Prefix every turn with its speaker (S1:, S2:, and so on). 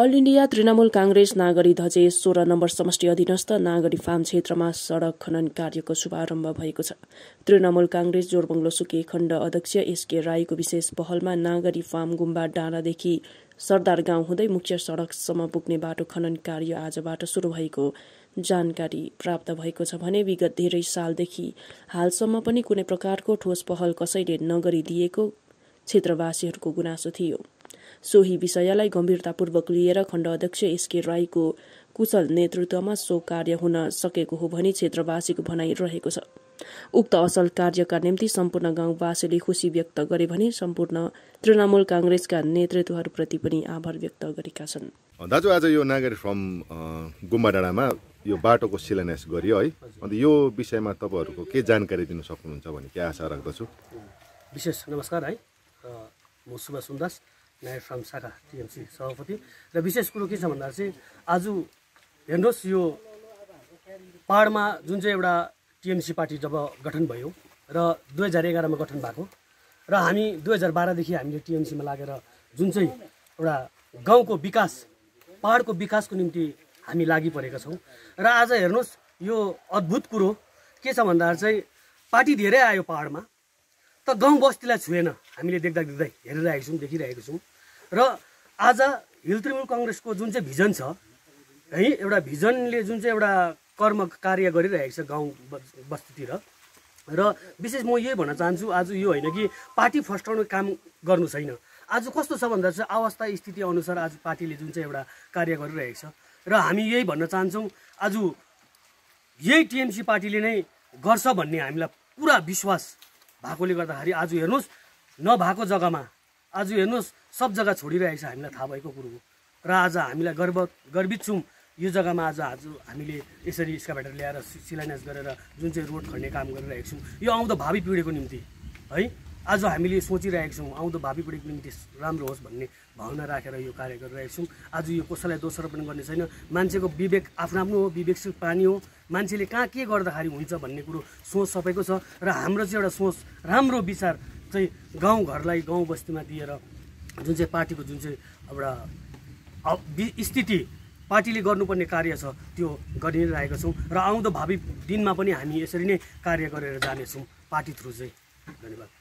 S1: all India Trinamool Congress नागरी धजे सोह्र number समष्टि अधीनस्थ नागरी फार्म क्षेत्रमा सडक खनन कार्यको शुभारम्भ भएको छ तृणमूल काङ्ग्रेस जोरबङ्गलो सुके खण्ड अध्यक्ष एसके राईको विशेष पहलमा नागरी फार्म गुम्बा डाँडादेखि सरदार गाउँ हुँदै मुख्य सडकसम्म पुग्ने बाटो खनन कार्य आजबाट शुरू भएको जानकारी प्राप्त भएको छ भने विगत धेरै सालदेखि हालसम्म पनि कुनै प्रकारको ठोस पहल कसैले नगरिदिएको क्षेत्रवासीहरूको गुनासो थियो सोही विषयलाई गम्भीरतापूर्वक लिएर खण्ड अध्यक्ष एसके राईको कुशल नेतृत्वमा सो कार्य हुन सकेको हो भनी क्षेत्रवासीको भनाइ रहेको छ उक्त असल कार्यका निम्ति सम्पूर्ण गाउँवासीले खुशी व्यक्त गरे भने सम्पूर्ण तृणमूल काङ्ग्रेसका नेतृत्वहरूप्रति पनि आभार व्यक्त गरेका छन्
S2: दाजु आज यो नागरिक फर्म गुम्बा डाँडामा यो बाटोको शिलान्यास गरियो है अन्त यो विषयमा तपाईँहरूको के जानकारी दिन सक्नुहुन्छ भन्ने के आशा राख्दछु
S3: विशेष नमस्कार है म सुभाष सुन्दास न्याय फ्रम शाखा टिएमसी सभापति र विशेष कुरो के छ भन्दा चाहिँ आज हेर्नुहोस् यो पाहाडमा जुन चाहिँ एउटा टिएमसी पार्टी जब गठन भयो र दुई हजार एघारमा गठन भएको र हामी दुई हजार बाह्रदेखि हामीले टिएमसीमा लागेर जुन चाहिँ एउटा गाउँको विकास पाहाडको विकासको निम्ति हामी लागि परेका छौँ र आज हेर्नुहोस् यो अद्भुत कुरो के छ भन्दा चाहिँ पार्टी धेरै आयो पाहाडमा त गाउँ बस्तीलाई छुएन हामीले देख्दा देख्दै हेरिरहेको छौँ देखिरहेको छौँ र आज हिल तृणमूल कङ्ग्रेसको जुन चाहिँ भिजन छ है एउटा भिजनले जुन चाहिँ एउटा कर्म कार्य गरिरहेको छ गाउँ बस्तीतिर र विशेष म यही भन्न चाहन्छु आज यो होइन कि पार्टी फस्टाउने काम गर्नु छैन आज कस्तो छ भन्दा चाहिँ अवस्था स्थिति अनुसार आज पार्टीले जुन चाहिँ एउटा कार्य गरिरहेको छ र हामी यही भन्न चाहन्छौँ आज यही टिएमसी पार्टीले नै गर्छ भन्ने हामीलाई पुरा विश्वास भएकोले गर्दाखेरि आज हेर्नुहोस् नभएको जग्गामा आज हेर्नुहोस् सब जग्गा छोडिरहेको छ हामीलाई थाहा भएको कुरो हो र आज हामीलाई गर्व गर्वित छौँ यो जग्गामा आज आज हामीले यसरी स्काभेटर ल्याएर शिलान्यास गरेर जुन चाहिँ रोड खन्ने काम गरिरहेको छौँ यो आउँदो भावी पिँढीको निम्ति है आज हामीले सोचिरहेका छौँ आउँदो भावी पिँढीको निम्ति राम्रो होस् भन्ने भावना राखेर यो कार्य गरिरहेको छौँ आज यो कसैलाई दोषारोपण गर्ने छैन मान्छेको विवेक आफ्नो आफ्नो हो विवेकशील पानी हो मान्छेले कहाँ के गर्दाखेरि हुन्छ भन्ने कुरो सोच सबैको छ र हाम्रो चाहिँ एउटा सोच राम्रो विचार चाहिँ गाउँघरलाई गाउँ बस्तीमा दिएर जुन चाहिँ पार्टीको जुन चाहिँ एउटा स्थिति पार्टीले गर्नुपर्ने कार्य छ त्यो गरि नै रहेका छौँ र आउँदो भावी दिनमा पनि हामी यसरी नै कार्य गरेर जानेछौँ पार्टी थ्रु चाहिँ धन्यवाद